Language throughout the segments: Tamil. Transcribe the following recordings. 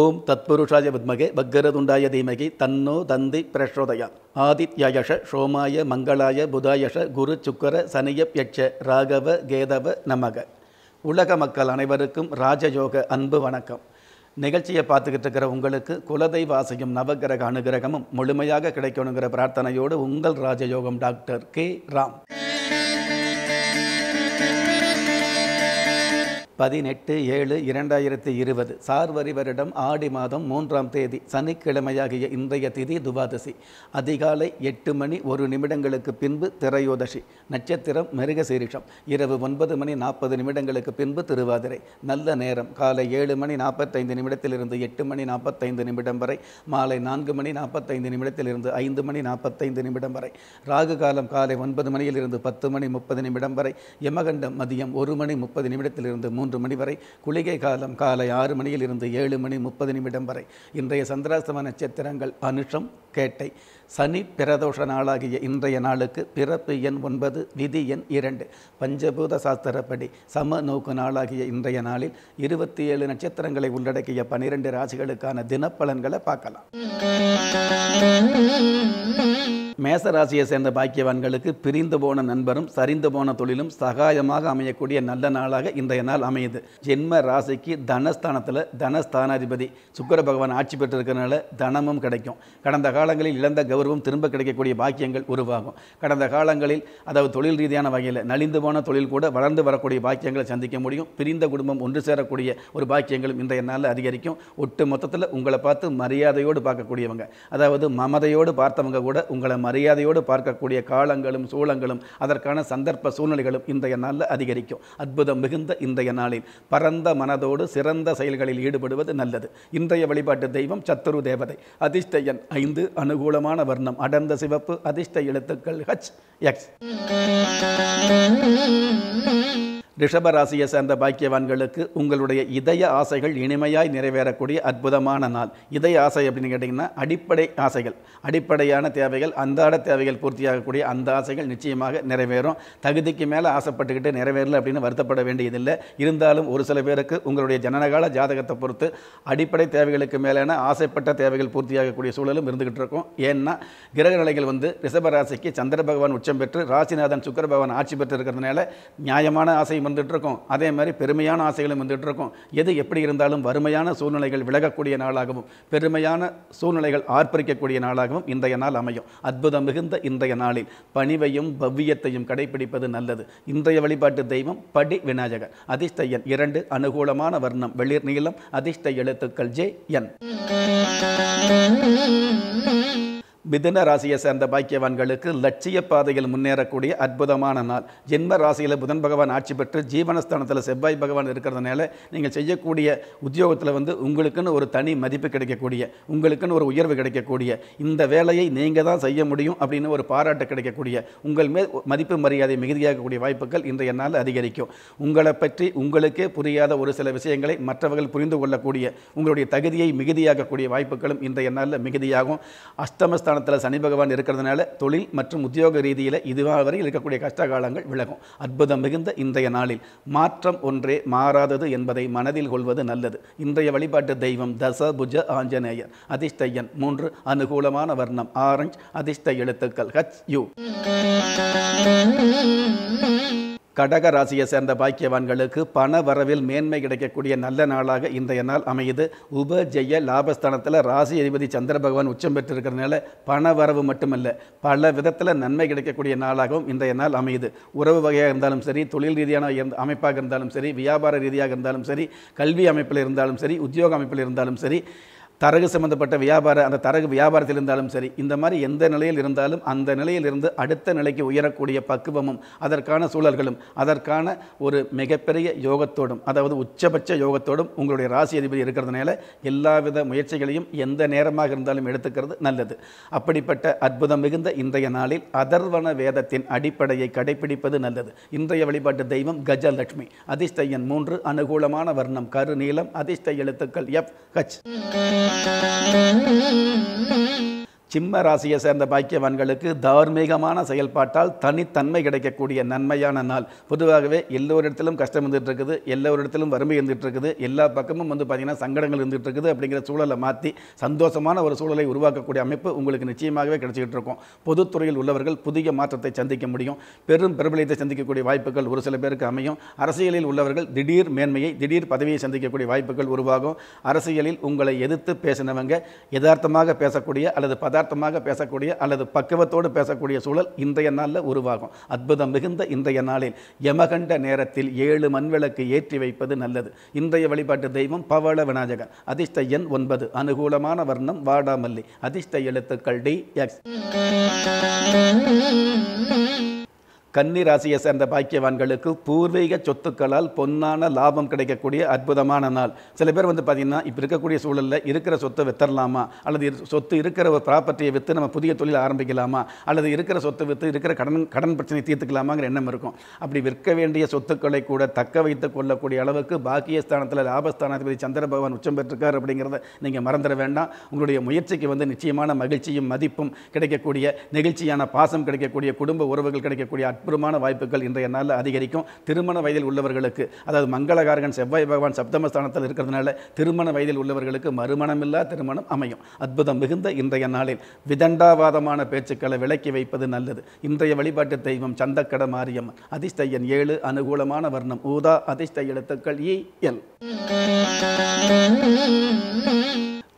ஓம் தத்புருஷாய வித்மகே பக்கரதுண்டாய தீமகி தன்னோ தந்தி பிரசோதயா ஆதித்யயஷ சோமாய மங்களாய புதாயஷ குரு சுக்கர சனியப்யட்ச ராகவ கேதவ நமக உலக மக்கள் அனைவருக்கும் ராஜயோக அன்பு வணக்கம் நிகழ்ச்சியை பார்த்துக்கிட்டு இருக்கிற உங்களுக்கு குலதெய்வ ஆசையும் நவகிரக அனுகிரகமும் முழுமையாக கிடைக்கணுங்கிற பிரார்த்தனையோடு உங்கள் ராஜயோகம் டாக்டர் கே ராம் பதினெட்டு ஏழு இரண்டாயிரத்தி இருபது சார்வரி வருடம் ஆடி மாதம் மூன்றாம் தேதி சனிக்கிழமையாகிய இன்றைய திதி துவாதசி அதிகாலை எட்டு மணி ஒரு நிமிடங்களுக்கு பின்பு திரையோதசி நட்சத்திரம் மிருகசீரிஷம் இரவு ஒன்பது மணி நாற்பது நிமிடங்களுக்கு பின்பு திருவாதிரை நல்ல நேரம் காலை ஏழு மணி நாற்பத்தைந்து நிமிடத்திலிருந்து எட்டு மணி நாற்பத்தைந்து நிமிடம் வரை மாலை நான்கு மணி நாற்பத்தைந்து நிமிடத்திலிருந்து ஐந்து மணி நாற்பத்தைந்து நிமிடம் வரை ராகு காலம் காலை ஒன்பது மணியிலிருந்து பத்து மணி முப்பது நிமிடம் வரை யமகண்டம் மதியம் ஒரு மணி முப்பது நிமிடத்திலிருந்து மூணு மூன்று மணி வரை குளிகை காலம் காலை ஆறு மணியில் இருந்து ஏழு மணி முப்பது நிமிடம் வரை இன்றைய சந்திராஸ்தம நட்சத்திரங்கள் அனுஷம் கேட்டை சனி பிரதோஷ நாளாகிய இன்றைய நாளுக்கு பிறப்பு எண் ஒன்பது விதி எண் இரண்டு பஞ்சபூத சாஸ்திரப்படி சம நோக்கு நாளாகிய இன்றைய நாளில் இருபத்தி ஏழு நட்சத்திரங்களை உள்ளடக்கிய பனிரெண்டு ராசிகளுக்கான தினப்பலன்களை பார்க்கலாம் மேசராசியை சேர்ந்த பாக்கியவான்களுக்கு பிரிந்து போன நண்பரும் சரிந்து போன தொழிலும் சகாயமாக அமையக்கூடிய நல்ல நாளாக இன்றைய நாள் அமையுது ஜென்ம ராசிக்கு தனஸ்தானத்தில் தனஸ்தானாதிபதி சுக்கர பகவான் ஆட்சி பெற்றிருக்கிறனால தனமும் கிடைக்கும் கடந்த காலங்களில் இழந்த கௌரவம் திரும்ப கிடைக்கக்கூடிய பாக்கியங்கள் உருவாகும் கடந்த காலங்களில் அதாவது தொழில் ரீதியான வகையில் நலிந்து போன தொழில் கூட வளர்ந்து வரக்கூடிய பாக்கியங்களை சந்திக்க முடியும் பிரிந்த குடும்பம் ஒன்று சேரக்கூடிய ஒரு பாக்கியங்களும் இன்றைய நாளில் அதிகரிக்கும் ஒட்டு மொத்தத்தில் உங்களை பார்த்து மரியாதையோடு பார்க்கக்கூடியவங்க அதாவது மமதையோடு பார்த்தவங்க கூட உங்களை மரியாதையோடு பார்க்கக்கூடிய காலங்களும் சூழங்களும் அதற்கான சந்தர்ப்ப சூழ்நிலைகளும் இன்றைய நாளில் அதிகரிக்கும் அற்புதம் மிகுந்த இன்றைய நாளில் பரந்த மனதோடு சிறந்த செயல்களில் ஈடுபடுவது நல்லது இன்றைய வழிபாட்டு தெய்வம் சத்துரு தேவதை அதிர்ஷ்டயன் ஐந்து அனுகூலமான வர்ணம் அடர்ந்த சிவப்பு அதிர்ஷ்ட எழுத்துக்கள் ஹச் எக்ஸ் ரிஷபராசியை சேர்ந்த பாக்கியவான்களுக்கு உங்களுடைய இதய ஆசைகள் இனிமையாய் நிறைவேறக்கூடிய அற்புதமான நாள் இதய ஆசை அப்படின்னு கேட்டிங்கன்னா அடிப்படை ஆசைகள் அடிப்படையான தேவைகள் அன்றாட தேவைகள் பூர்த்தியாகக்கூடிய அந்த ஆசைகள் நிச்சயமாக நிறைவேறும் தகுதிக்கு மேலே ஆசைப்பட்டுக்கிட்டு நிறைவேறல அப்படின்னு வருத்தப்பட வேண்டியதில்லை இருந்தாலும் ஒரு சில பேருக்கு உங்களுடைய ஜனனகால ஜாதகத்தை பொறுத்து அடிப்படை தேவைகளுக்கு மேலான ஆசைப்பட்ட தேவைகள் பூர்த்தியாகக்கூடிய சூழலும் இருந்துகிட்டு இருக்கும் ஏன்னா கிரக நிலைகள் வந்து ரிஷபராசிக்கு சந்திர பகவான் உச்சம் பெற்று ராசிநாதன் சுக்கர பகவான் ஆட்சி பெற்று இருக்கிறதுனால நியாயமான ஆசை ஆசைகளும் வந்துட்டுருக்கும் அதே மாதிரி பெருமையான ஆசைகளும் வந்துட்டுருக்கும் எது எப்படி இருந்தாலும் வறுமையான சூழ்நிலைகள் விலகக்கூடிய நாளாகவும் பெருமையான சூழ்நிலைகள் ஆர்ப்பரிக்கக்கூடிய நாளாகவும் இன்றைய நாள் அமையும் அற்புதம் மிகுந்த இன்றைய நாளில் பணிவையும் பவ்யத்தையும் கடைபிடிப்பது நல்லது இன்றைய வழிபாட்டு தெய்வம் படி விநாயகர் அதிர்ஷ்ட எண் இரண்டு அனுகூலமான வர்ணம் வெளிர் நீளம் அதிர்ஷ்ட எழுத்துக்கள் ஜே என் பிதன ராசியை சேர்ந்த பாக்கியவான்களுக்கு லட்சிய பாதையில் முன்னேறக்கூடிய அற்புதமான நாள் ஜென்ம ராசியில் புதன் பகவான் ஆட்சி பெற்று ஜீவனஸ்தானத்தில் செவ்வாய் பகவான் இருக்கிறதுனால நீங்கள் செய்யக்கூடிய உத்தியோகத்தில் வந்து உங்களுக்குன்னு ஒரு தனி மதிப்பு கிடைக்கக்கூடிய உங்களுக்குன்னு ஒரு உயர்வு கிடைக்கக்கூடிய இந்த வேலையை நீங்கள் தான் செய்ய முடியும் அப்படின்னு ஒரு பாராட்டு கிடைக்கக்கூடிய உங்கள் மேல் மதிப்பு மரியாதை மிகுதியாகக்கூடிய வாய்ப்புகள் இன்றைய நாள் அதிகரிக்கும் உங்களை பற்றி உங்களுக்கே புரியாத ஒரு சில விஷயங்களை மற்றவர்கள் புரிந்து கொள்ளக்கூடிய உங்களுடைய தகுதியை மிகுதியாகக்கூடிய வாய்ப்புகளும் இன்றைய நாளில் மிகுதியாகும் அஷ்டமஸ்தான ஸ்தானத்தில் சனி பகவான் இருக்கிறதுனால தொழில் மற்றும் உத்தியோக ரீதியில் இதுவாக வரை இருக்கக்கூடிய கஷ்ட காலங்கள் விலகும் அற்புதம் மிகுந்த இன்றைய நாளில் மாற்றம் ஒன்றே மாறாதது என்பதை மனதில் கொள்வது நல்லது இன்றைய வழிபாட்டு தெய்வம் தச புஜ ஆஞ்சநேயர் அதிர்ஷ்டயன் மூன்று அனுகூலமான வர்ணம் ஆரஞ்ச் அதிர்ஷ்ட எழுத்துக்கள் ஹச் யூ கடக ராசியை சேர்ந்த பாக்கியவான்களுக்கு பண வரவில் மேன்மை கிடைக்கக்கூடிய நல்ல நாளாக இன்றைய நாள் அமையுது உபஜெய லாபஸ்தானத்தில் ராசி அதிபதி சந்திர பகவான் உச்சம் பெற்றிருக்கிறதுனால பண வரவு மட்டுமல்ல பல விதத்தில் நன்மை கிடைக்கக்கூடிய நாளாகவும் இன்றைய நாள் அமையுது உறவு வகையாக இருந்தாலும் சரி தொழில் ரீதியான அமைப்பாக இருந்தாலும் சரி வியாபார ரீதியாக இருந்தாலும் சரி கல்வி அமைப்பில் இருந்தாலும் சரி உத்தியோக அமைப்பில் இருந்தாலும் சரி தரகு சம்மந்தப்பட்ட வியாபார அந்த தரகு வியாபாரத்தில் இருந்தாலும் சரி இந்த மாதிரி எந்த நிலையில் இருந்தாலும் அந்த நிலையிலிருந்து அடுத்த நிலைக்கு உயரக்கூடிய பக்குவமும் அதற்கான சூழல்களும் அதற்கான ஒரு மிகப்பெரிய யோகத்தோடும் அதாவது உச்சபட்ச யோகத்தோடும் உங்களுடைய ராசி அதிபதி இருக்கிறதுனால எல்லாவித முயற்சிகளையும் எந்த நேரமாக இருந்தாலும் எடுத்துக்கிறது நல்லது அப்படிப்பட்ட அற்புதம் மிகுந்த இன்றைய நாளில் அதர்வன வேதத்தின் அடிப்படையை கடைபிடிப்பது நல்லது இன்றைய வழிபாட்டு தெய்வம் கஜலட்சுமி அதிர்ஷ்ட எண் மூன்று அனுகூலமான வர்ணம் கருநீளம் அதிஷ்ட எழுத்துக்கள் எஃப் ஹச் Thank you. சிம்ம ராசியை சேர்ந்த பாக்கியவான்களுக்கு தார்மீகமான செயல்பாட்டால் தனித்தன்மை கிடைக்கக்கூடிய நன்மையான நாள் பொதுவாகவே எல்லோரிடத்திலும் கஷ்டம் இருந்துகிட்டு இருக்குது எல்லோரிடத்திலும் வறுமை இருந்துகிட்டு இருக்குது எல்லா பக்கமும் வந்து பார்த்திங்கன்னா சங்கடங்கள் இருந்துகிட்டு இருக்குது அப்படிங்கிற சூழலை மாற்றி சந்தோஷமான ஒரு சூழலை உருவாக்கக்கூடிய அமைப்பு உங்களுக்கு நிச்சயமாகவே கிடைச்சிக்கிட்டு இருக்கும் பொதுத்துறையில் உள்ளவர்கள் புதிய மாற்றத்தை சந்திக்க முடியும் பெரும் பிரபலத்தை சந்திக்கக்கூடிய வாய்ப்புகள் ஒரு சில பேருக்கு அமையும் அரசியலில் உள்ளவர்கள் திடீர் மேன்மையை திடீர் பதவியை சந்திக்கக்கூடிய வாய்ப்புகள் உருவாகும் அரசியலில் உங்களை எதிர்த்து பேசினவங்க யதார்த்தமாக பேசக்கூடிய அல்லது பதார்த்த யதார்த்தமாக பேசக்கூடிய அல்லது பக்குவத்தோடு பேசக்கூடிய சூழல் இன்றைய நாளில் உருவாகும் அற்புதம் மிகுந்த இன்றைய நாளில் யமகண்ட நேரத்தில் ஏழு மண்விளக்கு ஏற்றி வைப்பது நல்லது இன்றைய வழிபாட்டு தெய்வம் பவள விநாயகர் அதிர்ஷ்ட எண் ஒன்பது அனுகூலமான வர்ணம் வாடாமல்லி அதிர்ஷ்ட எழுத்துக்கள் டி எக்ஸ் கன்னி ராசியை சேர்ந்த பாக்கியவான்களுக்கு பூர்வீக சொத்துக்களால் பொன்னான லாபம் கிடைக்கக்கூடிய அற்புதமான நாள் சில பேர் வந்து பார்த்திங்கன்னா இப்போ இருக்கக்கூடிய சூழலில் இருக்கிற சொத்தை வித்தரலாமா அல்லது சொத்து இருக்கிற ஒரு ப்ராப்பர்ட்டியை விற்று நம்ம புதிய தொழில் ஆரம்பிக்கலாமா அல்லது இருக்கிற சொத்தை விற்று இருக்கிற கடன் கடன் பிரச்சனை தீர்த்துக்கலாமாங்கிற எண்ணம் இருக்கும் அப்படி விற்க வேண்டிய சொத்துக்களை கூட தக்க வைத்து கொள்ளக்கூடிய அளவுக்கு பாக்கியஸ்தானத்தில் லாபஸ்தானாதிபதி சந்திர பகவான் உச்சம் பெற்றிருக்கார் அப்படிங்கிறத நீங்கள் மறந்துட வேண்டாம் உங்களுடைய முயற்சிக்கு வந்து நிச்சயமான மகிழ்ச்சியும் மதிப்பும் கிடைக்கக்கூடிய நிகழ்ச்சியான பாசம் கிடைக்கக்கூடிய குடும்ப உறவுகள் கிடைக்கக்கூடிய நட்புறமான வாய்ப்புகள் இன்றைய நாளில் அதிகரிக்கும் திருமண வயதில் உள்ளவர்களுக்கு அதாவது மங்களகாரகன் செவ்வாய் பகவான் சப்தமஸ்தானத்தில் இருக்கிறதுனால திருமண வயதில் உள்ளவர்களுக்கு மறுமணமில்லா திருமணம் அமையும் அற்புதம் மிகுந்த இன்றைய நாளில் விதண்டாவாதமான பேச்சுக்களை விலக்கி வைப்பது நல்லது இன்றைய வழிபாட்டு தெய்வம் சந்தக்கட மாரியம்மன் அதிஷ்டையன் ஏழு அனுகூலமான வர்ணம் ஊதா அதிர்ஷ்ட எழுத்துக்கள் இ எல்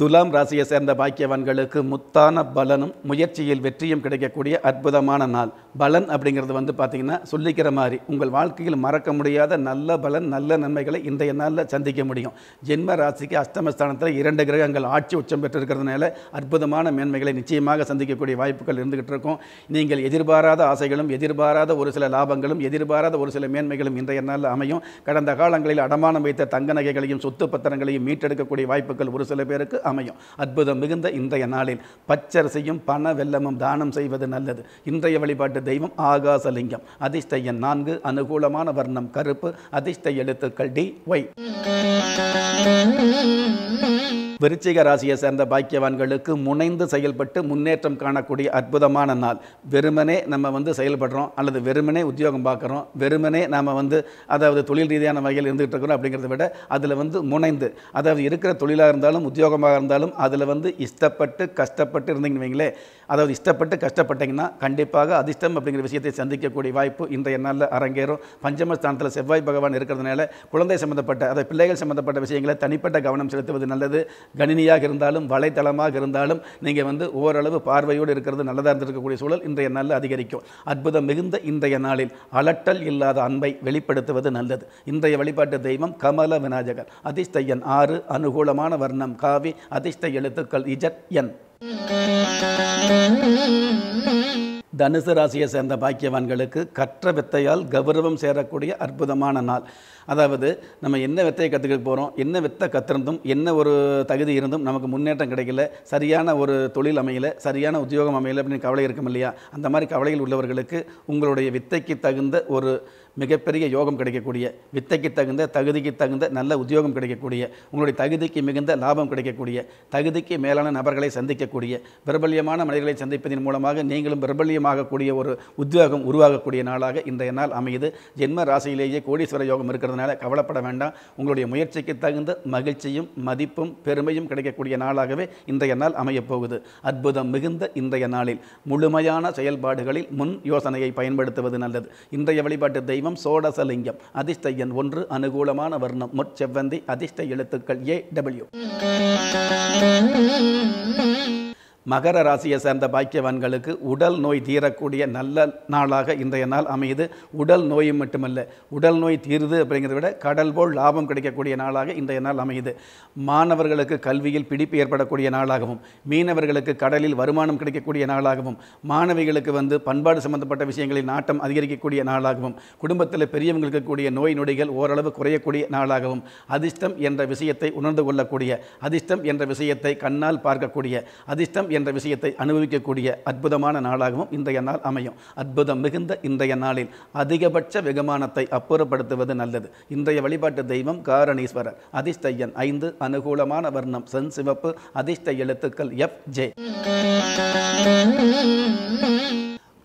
துலாம் ராசியை சேர்ந்த பாக்கியவான்களுக்கு முத்தான பலனும் முயற்சியில் வெற்றியும் கிடைக்கக்கூடிய அற்புதமான நாள் பலன் அப்படிங்கிறது வந்து பார்த்திங்கன்னா சொல்லிக்கிற மாதிரி உங்கள் வாழ்க்கையில் மறக்க முடியாத நல்ல பலன் நல்ல நன்மைகளை இன்றைய நாளில் சந்திக்க முடியும் ஜென்ம ராசிக்கு அஷ்டமஸ்தானத்தில் இரண்டு கிரகங்கள் ஆட்சி உச்சம் பெற்றிருக்கிறதுனால அற்புதமான மேன்மைகளை நிச்சயமாக சந்திக்கக்கூடிய வாய்ப்புகள் இருந்துகிட்டு இருக்கும் நீங்கள் எதிர்பாராத ஆசைகளும் எதிர்பாராத ஒரு சில லாபங்களும் எதிர்பாராத ஒரு சில மேன்மைகளும் இன்றைய நாளில் அமையும் கடந்த காலங்களில் அடமானம் வைத்த தங்க நகைகளையும் சொத்து பத்திரங்களையும் மீட்டெடுக்கக்கூடிய வாய்ப்புகள் ஒரு சில பேருக்கு அமையும் அற்புதம் மிகுந்த இன்றைய நாளில் பச்சரிசையும் பண வெள்ளமும் தானம் செய்வது நல்லது இன்றைய வழிபாட்டு தெய்வம் ஆகாசலிங்கம் அதிர்ஷ்ட எண் நான்கு அனுகூலமான வர்ணம் கருப்பு அதிர்ஷ்ட எழுத்துக்கள் டி ஒய் விருச்சிக ராசியை சேர்ந்த பாக்கியவான்களுக்கு முனைந்து செயல்பட்டு முன்னேற்றம் காணக்கூடிய அற்புதமான நாள் வெறுமனே நம்ம வந்து செயல்படுறோம் அல்லது வெறுமனே உத்தியோகம் பார்க்குறோம் வெறுமனே நாம் வந்து அதாவது தொழில் ரீதியான வகையில் இருந்துகிட்டு இருக்கிறோம் அப்படிங்கிறத விட அதில் வந்து முனைந்து அதாவது இருக்கிற தொழிலாக இருந்தாலும் உத்தியோகமாக இருந்தாலும் அதில் வந்து இஷ்டப்பட்டு கஷ்டப்பட்டு இருந்தீங்கன்னு வைங்களேன் அதாவது இஷ்டப்பட்டு கஷ்டப்பட்டீங்கன்னா கண்டிப்பாக அதிர்ஷ்டம் அப்படிங்கிற விஷயத்தை சந்திக்கக்கூடிய வாய்ப்பு இன்றைய நாளில் அரங்கேறும் பஞ்சமஸ்தானத்தில் செவ்வாய் பகவான் இருக்கிறதுனால குழந்தை சம்மந்தப்பட்ட அதாவது பிள்ளைகள் சம்மந்தப்பட்ட விஷயங்களை தனிப்பட்ட கவனம் செலுத்துவது நல்லது கணினியாக இருந்தாலும் வலைத்தளமாக இருந்தாலும் நீங்கள் வந்து ஓரளவு பார்வையோடு இருக்கிறது நல்லதாக இருந்திருக்கக்கூடிய சூழல் இன்றைய நாளில் அதிகரிக்கும் அற்புதம் மிகுந்த இன்றைய நாளில் அலட்டல் இல்லாத அன்பை வெளிப்படுத்துவது நல்லது இன்றைய வழிபாட்டு தெய்வம் கமல விநாயகர் அதிஷ்டையன் ஆறு அனுகூலமான வர்ணம் காவி அதிஷ்ட எழுத்துக்கள் இஜட் என் தனுசு ராசியை சேர்ந்த பாக்கியவான்களுக்கு கற்ற வித்தையால் கௌரவம் சேரக்கூடிய அற்புதமான நாள் அதாவது நம்ம என்ன வித்தையை கற்றுக்க போகிறோம் என்ன வித்தை கத்திருந்தும் என்ன ஒரு தகுதி இருந்தும் நமக்கு முன்னேற்றம் கிடைக்கல சரியான ஒரு தொழில் அமையல சரியான உத்தியோகம் அமையல அப்படின்னு கவலை இருக்கும் இல்லையா அந்த மாதிரி கவலையில் உள்ளவர்களுக்கு உங்களுடைய வித்தைக்கு தகுந்த ஒரு மிகப்பெரிய யோகம் கிடைக்கக்கூடிய வித்தைக்கு தகுந்த தகுதிக்கு தகுந்த நல்ல உத்தியோகம் கிடைக்கக்கூடிய உங்களுடைய தகுதிக்கு மிகுந்த லாபம் கிடைக்கக்கூடிய தகுதிக்கு மேலான நபர்களை சந்திக்கக்கூடிய பிரபல்யமான மனிதர்களை சந்திப்பதன் மூலமாக நீங்களும் பிரபல்யமாகக்கூடிய ஒரு உத்தியோகம் உருவாகக்கூடிய நாளாக இன்றைய நாள் அமையுது ஜென்ம ராசியிலேயே கோடீஸ்வர யோகம் இருக்கிறதுனால கவலைப்பட வேண்டாம் உங்களுடைய முயற்சிக்கு தகுந்த மகிழ்ச்சியும் மதிப்பும் பெருமையும் கிடைக்கக்கூடிய நாளாகவே இன்றைய நாள் அமையப்போகுது அற்புதம் மிகுந்த இன்றைய நாளில் முழுமையான செயல்பாடுகளில் முன் யோசனையை பயன்படுத்துவது நல்லது இன்றைய வழிபாட்டு தெய்வம் தெய்வம் சோடசலிங்கம் அதிர்ஷ்ட எண் ஒன்று அனுகூலமான வர்ணம் முற்செவ்வந்தி அதிர்ஷ்ட எழுத்துக்கள் ஏ டபிள்யூ மகர ராசியை சேர்ந்த பாக்கியவான்களுக்கு உடல் நோய் தீரக்கூடிய நல்ல நாளாக இன்றைய நாள் அமையுது உடல் நோயும் மட்டுமல்ல உடல் நோய் தீருது அப்படிங்கிறத விட கடல் போல் லாபம் கிடைக்கக்கூடிய நாளாக இன்றைய நாள் அமையுது மாணவர்களுக்கு கல்வியில் பிடிப்பு ஏற்படக்கூடிய நாளாகவும் மீனவர்களுக்கு கடலில் வருமானம் கிடைக்கக்கூடிய நாளாகவும் மாணவிகளுக்கு வந்து பண்பாடு சம்பந்தப்பட்ட விஷயங்களில் நாட்டம் அதிகரிக்கக்கூடிய நாளாகவும் குடும்பத்தில் பெரியவங்களுக்கு கூடிய நோய் நொடிகள் ஓரளவு குறையக்கூடிய நாளாகவும் அதிர்ஷ்டம் என்ற விஷயத்தை உணர்ந்து கொள்ளக்கூடிய அதிர்ஷ்டம் என்ற விஷயத்தை கண்ணால் பார்க்கக்கூடிய அதிர்ஷ்டம் என்ற விஷயத்தை அனுபவிக்கக்கூடிய அற்புதமான நாளாகவும் இன்றைய நாள் அமையும் அற்புதம் மிகுந்த இன்றைய நாளில் அதிகபட்ச வெகுமானத்தை அப்புறப்படுத்துவது நல்லது இன்றைய வழிபாட்டு தெய்வம் காரணீஸ்வரர் அதிர்ஷ்டையன் ஐந்து அனுகூலமான வர்ணம் சென் சிவப்பு அதிர்ஷ்ட எழுத்துக்கள் எஃப் ஜே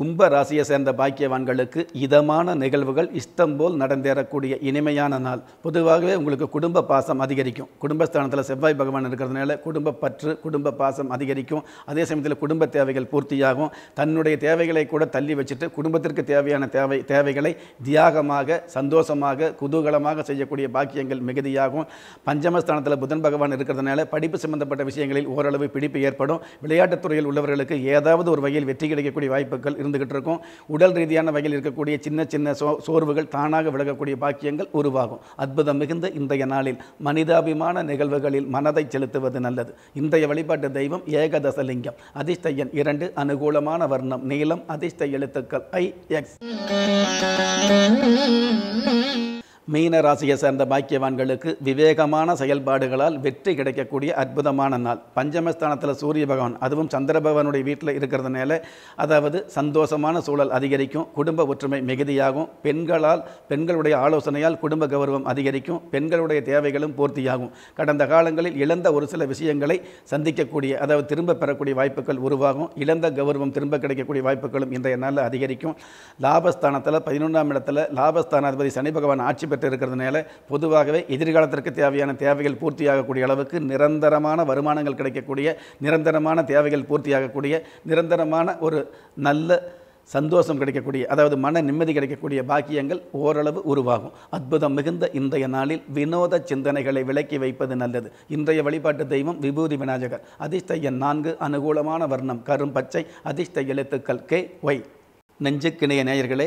கும்ப ராசியை சேர்ந்த பாக்கியவான்களுக்கு இதமான நிகழ்வுகள் இஷ்டம் போல் நடந்தேறக்கூடிய இனிமையான நாள் பொதுவாகவே உங்களுக்கு குடும்ப பாசம் அதிகரிக்கும் குடும்பஸ்தானத்தில் செவ்வாய் பகவான் இருக்கிறதுனால குடும்ப பற்று குடும்ப பாசம் அதிகரிக்கும் அதே சமயத்தில் குடும்ப தேவைகள் பூர்த்தியாகும் தன்னுடைய தேவைகளை கூட தள்ளி வச்சுட்டு குடும்பத்திற்கு தேவையான தேவை தேவைகளை தியாகமாக சந்தோஷமாக குதூகலமாக செய்யக்கூடிய பாக்கியங்கள் மிகுதியாகும் பஞ்சமஸ்தானத்தில் புதன் பகவான் இருக்கிறதுனால படிப்பு சம்பந்தப்பட்ட விஷயங்களில் ஓரளவு பிடிப்பு ஏற்படும் விளையாட்டுத்துறையில் உள்ளவர்களுக்கு ஏதாவது ஒரு வகையில் வெற்றி கிடைக்கக்கூடிய வாய்ப்புகள் இருந்துகிட்டு இருக்கும் உடல் ரீதியான வகையில் இருக்கக்கூடிய சின்ன சின்ன சோ சோர்வுகள் தானாக விலகக்கூடிய பாக்கியங்கள் உருவாகும் அற்புதம் மிகுந்த இன்றைய நாளில் மனிதாபிமான நிகழ்வுகளில் மனதை செலுத்துவது நல்லது இன்றைய வழிபாட்டு தெய்வம் ஏகதசலிங்கம் அதிர்ஷ்டையன் இரண்டு அனுகூலமான வர்ணம் நீளம் அதிர்ஷ்ட எழுத்துக்கள் ஐ எக்ஸ் மீன ராசியை சேர்ந்த பாக்கியவான்களுக்கு விவேகமான செயல்பாடுகளால் வெற்றி கிடைக்கக்கூடிய அற்புதமான நாள் பஞ்சமஸ்தானத்தில் சூரிய பகவான் அதுவும் சந்திர பகவானுடைய வீட்டில் இருக்கிறதுனால அதாவது சந்தோஷமான சூழல் அதிகரிக்கும் குடும்ப ஒற்றுமை மிகுதியாகும் பெண்களால் பெண்களுடைய ஆலோசனையால் குடும்ப கௌரவம் அதிகரிக்கும் பெண்களுடைய தேவைகளும் பூர்த்தியாகும் கடந்த காலங்களில் இழந்த ஒரு சில விஷயங்களை சந்திக்கக்கூடிய அதாவது திரும்ப பெறக்கூடிய வாய்ப்புகள் உருவாகும் இழந்த கௌரவம் திரும்ப கிடைக்கக்கூடிய வாய்ப்புகளும் இன்றைய நாளில் அதிகரிக்கும் லாபஸ்தானத்தில் பதினொன்றாம் இடத்துல லாபஸ்தானாதிபதி சனி பகவான் ஆட்சி பெற்று பெற்று இருக்கிறதுனால பொதுவாகவே எதிர்காலத்திற்கு தேவையான தேவைகள் பூர்த்தியாகக்கூடிய அளவுக்கு நிரந்தரமான வருமானங்கள் கிடைக்கக்கூடிய நிரந்தரமான தேவைகள் பூர்த்தியாகக்கூடிய நிரந்தரமான ஒரு நல்ல சந்தோஷம் கிடைக்கக்கூடிய அதாவது மன நிம்மதி கிடைக்கக்கூடிய பாக்கியங்கள் ஓரளவு உருவாகும் அற்புதம் மிகுந்த இன்றைய நாளில் வினோத சிந்தனைகளை விலக்கி வைப்பது நல்லது இன்றைய வழிபாட்டு தெய்வம் விபூதி விநாயகர் அதிர்ஷ்ட நான்கு அனுகூலமான வர்ணம் கரும் பச்சை அதிர்ஷ்ட எழுத்துக்கள் கே ஒய் நெஞ்சுக்கிணைய நேயர்களே